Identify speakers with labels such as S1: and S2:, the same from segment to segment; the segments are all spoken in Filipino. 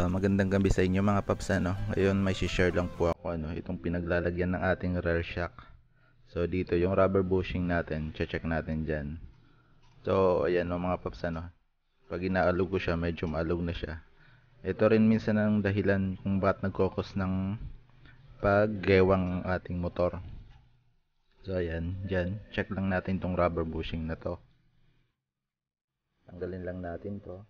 S1: Uh, magandang gabi sa inyo mga paps ano. Ngayon may share lang po ako ano, itong pinaglalagyan ng ating rear shock. So dito yung rubber bushing natin, che-check natin diyan. So ayan no, mga paps ano. Pag inaalog ko siya, medyo maalog na siya. Ito rin minsan ang dahilan kung bakit nagkokos ng paggewang ating motor. So ayan, diyan, check lang natin tong rubber bushing na to. Tanggalin lang natin to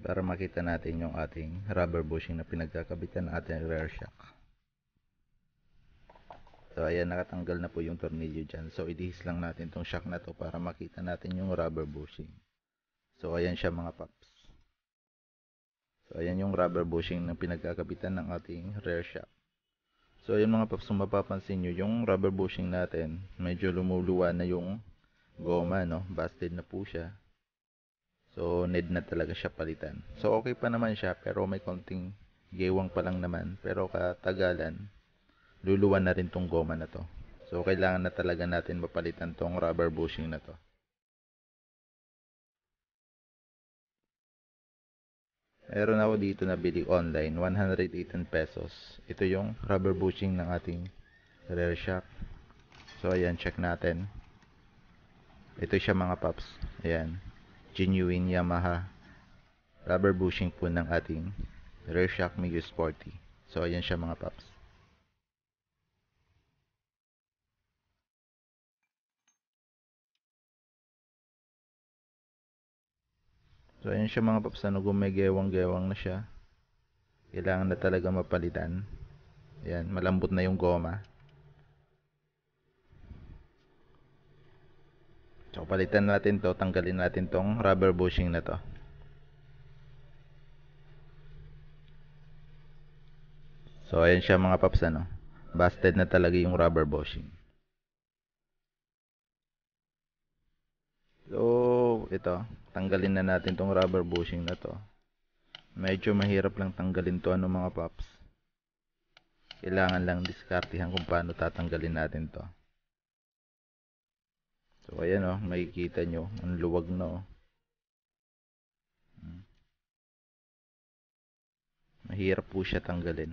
S1: para makita natin yung ating rubber bushing na pinagkakabitan ng ating rear shock. So ayan nakatanggal na po yung tornilyo dyan. So idihis lang natin tong shock na to para makita natin yung rubber bushing. So ayan siya mga paps. So ayan yung rubber bushing na pinagkakabitan ng ating rear shock. So ayan mga paps kung mapapansin nyo yung rubber bushing natin medyo lumuluwa na yung goma no. Busted na po siya. So, need na talaga siya palitan. So, okay pa naman siya, pero may konting gewang pa lang naman. Pero katagalan, luluwan na rin tong goma na to. So, kailangan na talaga natin mapalitan tong rubber bushing na to. Meron ako dito na bili online, 118 pesos. Ito yung rubber bushing ng ating rear shock. So, ayan, check natin. Ito siya mga paps. Ayan genuine Yamaha rubber bushing po ng ating rear shock Miu Sporty. So, ayan siya mga paps. So, ayan siya mga paps. Ano, gumegewang-gewang na siya. Kailangan na talaga mapalitan. Ayan, malambot na yung goma. So, palitan natin to Tanggalin natin tong rubber bushing na to. So, ayan siya mga paps, ano. Busted na talaga yung rubber bushing. So, ito. Tanggalin na natin tong rubber bushing na to. Medyo mahirap lang tanggalin to, ano mga paps. Kailangan lang diskartihan kung paano tatanggalin natin to. So ayan oh, makikita nyo, ang luwag na oh. Hmm. Mahirap po siya tanggalin.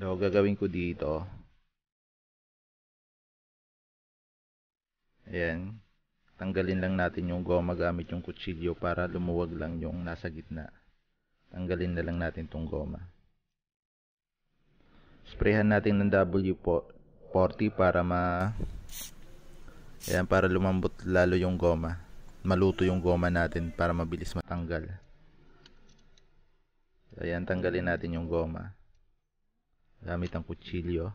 S1: So gagawin ko dito. Ayan. Tanggalin lang natin yung goma gamit yung kutsilyo para lumuwag lang yung nasa gitna. Tanggalin na lang natin tong goma. Sprayhan natin ng W po 40 para ma Ayan, para lumambot lalo yung goma. Maluto yung goma natin para mabilis matanggal. Ayan, tanggalin natin yung goma. Gamit ang kutsilyo.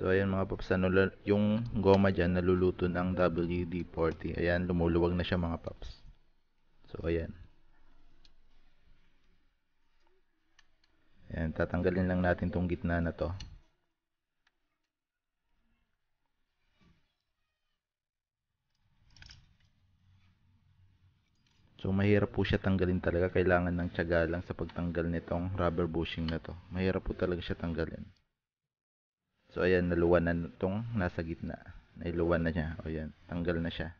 S1: So, ayan mga paps, ano, yung goma dyan, naluluto ng WD-40. Ayan, lumuluwag na siya mga paps. So, ayan. Ayan, tatanggalin lang natin tong gitna na to. So mahirap po siya tanggalin talaga. Kailangan ng tiyaga lang sa pagtanggal nitong rubber bushing na to. Mahirap po talaga siya tanggalin. So ayan, naluwanan na itong nasa gitna. Nailuwan na niya. O ayan, tanggal na siya.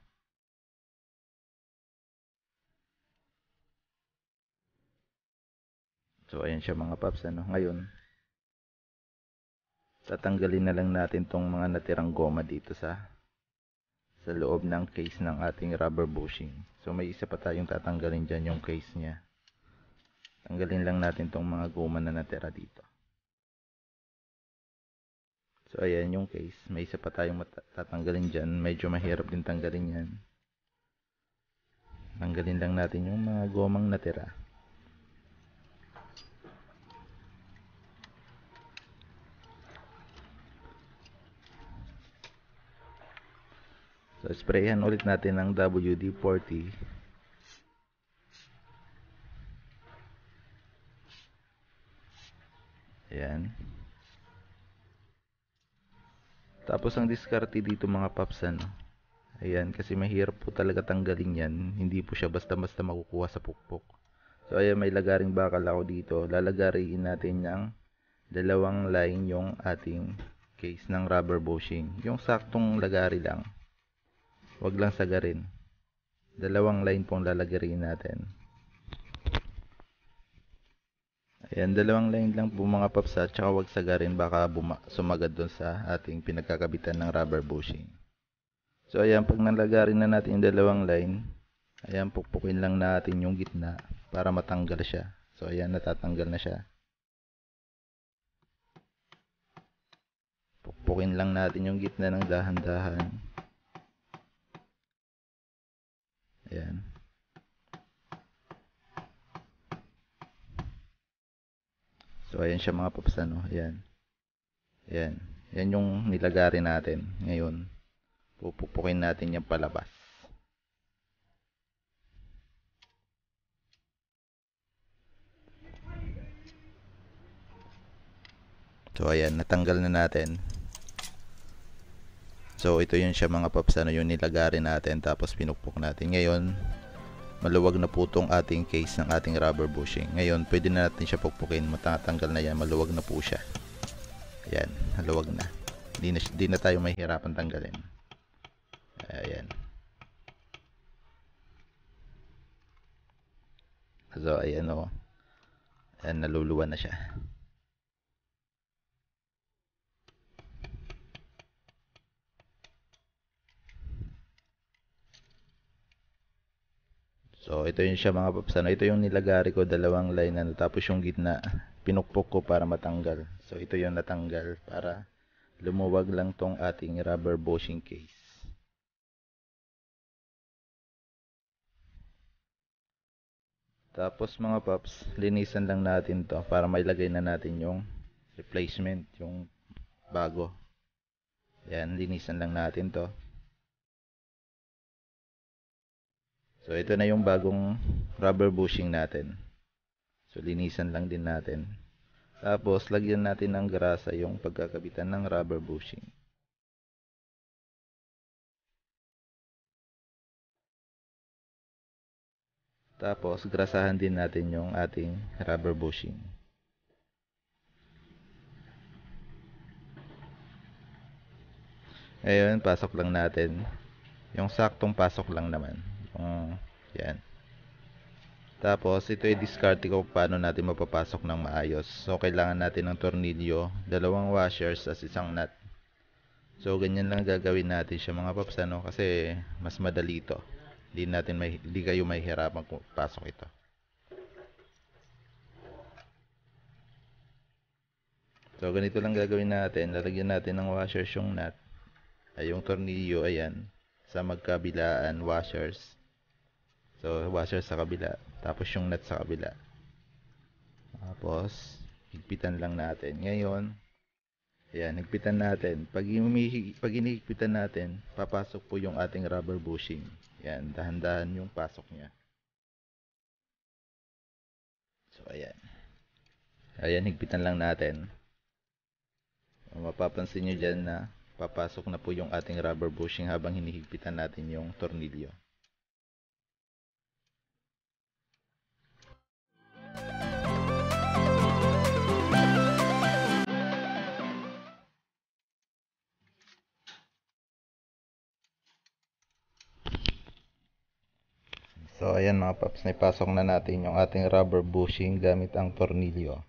S1: So, ayan siya mga paps. Ano? Ngayon, tatanggalin na lang natin tong mga natirang goma dito sa sa loob ng case ng ating rubber bushing. So may isa pa tayong tatanggalin diyan yung case niya. Tanggalin lang natin tong mga goma na natira dito. So ayan yung case. May isa pa tayong tatanggalin diyan. Medyo mahirap din tanggalin yan. Tanggalin lang natin yung mga gomang natira. So, sprayan ulit natin ng WD-40. Ayan. Tapos, ang diskarte dito mga paps, ano? Ayan, kasi mahirap po talaga tanggalin yan. Hindi po siya basta-basta makukuha sa pukpok. So, ayan, may lagaring bakal ako dito. Lalagariin natin ng dalawang line yung ating case ng rubber bushing. Yung saktong lagari lang wag lang sagarin dalawang line pong lalagarin natin ayan dalawang line lang po mga paps at saka wag sagarin baka sumagad dun sa ating pinagkakabitan ng rubber bushing so ayan pag nalagarin na natin yung dalawang line ayan pukpukin lang natin yung gitna para matanggal siya so ayan natatanggal na siya pukpukin lang natin yung gitna ng dahan-dahan Ayan. So, ayan siya mga paps, ano. Ayan. Ayan. Ayan yung nilagari natin ngayon. Pupupukin natin yung palabas. So, ayan. Natanggal na natin. So ito yun siya mga paps ano yung nilagarin natin tapos pinukpok natin. Ngayon maluwag na po tong ating case ng ating rubber bushing. Ngayon pwede na natin siya pukpukin. Matatanggal na yan. Maluwag na po siya. Ayan. Maluwag na. Di na, di na tayo mahihirapan tanggalin. Ayan. So ayan o. Oh. Ayan naluluwa na siya. So, ito yung siya mga paps. Ano, ito yung nilagari ko, dalawang line na ano, tapos yung gitna, pinukpok ko para matanggal. So, ito yung natanggal para lumuwag lang tong ating rubber bushing case. Tapos mga paps, linisan lang natin to para mailagay na natin yung replacement, yung bago. Ayan, linisan lang natin to. So, ito na yung bagong rubber bushing natin. So, linisan lang din natin. Tapos, lagyan natin ng grasa yung pagkakabitan ng rubber bushing. Tapos, grasahan din natin yung ating rubber bushing. Ayun, pasok lang natin. Yung saktong pasok lang naman. Yan. Tapos, ito ay discard ko paano natin mapapasok ng maayos. So, kailangan natin ng tornilyo, dalawang washers, at isang nut. So, ganyan lang gagawin natin siya mga paps, ano? Kasi, mas madali ito. Hindi, natin may, hindi kayo mahihirapan kung pasok ito. So, ganito lang gagawin natin. Lalagyan natin ng washers yung nut. Ay, yung tornilyo, ayan. Sa magkabilaan, washers. So, washer sa kabila. Tapos yung nut sa kabila. Tapos, higpitan lang natin. Ngayon, ayan, higpitan natin. Pag, umihig, pag inihigpitan natin, papasok po yung ating rubber bushing. Ayan, dahan-dahan yung pasok niya. So, ayan. Ayan, higpitan lang natin. Mapapansin nyo dyan na papasok na po yung ating rubber bushing habang hinihigpitan natin yung tornilyo. So ayan mga paps, naipasok na natin yung ating rubber bushing gamit ang tornilyo.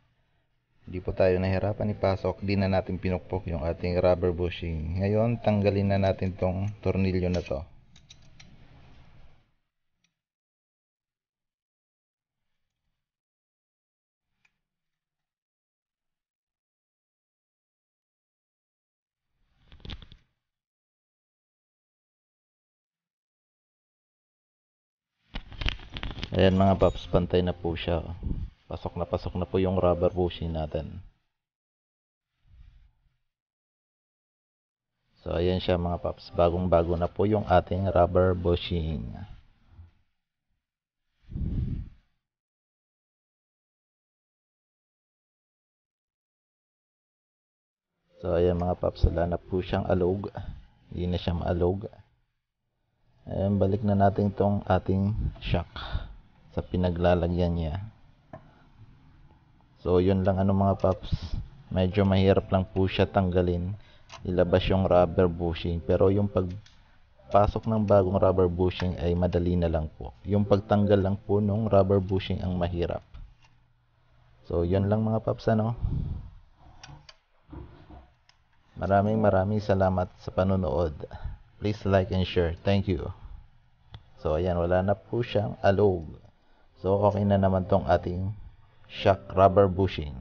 S1: Hindi po tayo nahirapan ipasok, di na natin pinukpok yung ating rubber bushing. Ngayon, tanggalin na natin tong tornilyo na to. Ayan mga paps, pantay na po siya. Pasok na pasok na po yung rubber bushing natin. So ayan siya mga paps, bagong bago na po yung ating rubber bushing. So ayan mga paps, wala na po siyang alog. Hindi na siya maalog. Ayan, balik na natin itong ating shock sa pinaglalagyan niya. So, yun lang ano mga paps. Medyo mahirap lang po siya tanggalin. Ilabas yung rubber bushing. Pero yung pagpasok ng bagong rubber bushing ay madali na lang po. Yung pagtanggal lang po ng rubber bushing ang mahirap. So, yun lang mga paps ano. Maraming maraming salamat sa panonood. Please like and share. Thank you. So, ayan, wala na po siyang alog. So, okay na naman tong ating shock rubber bushing.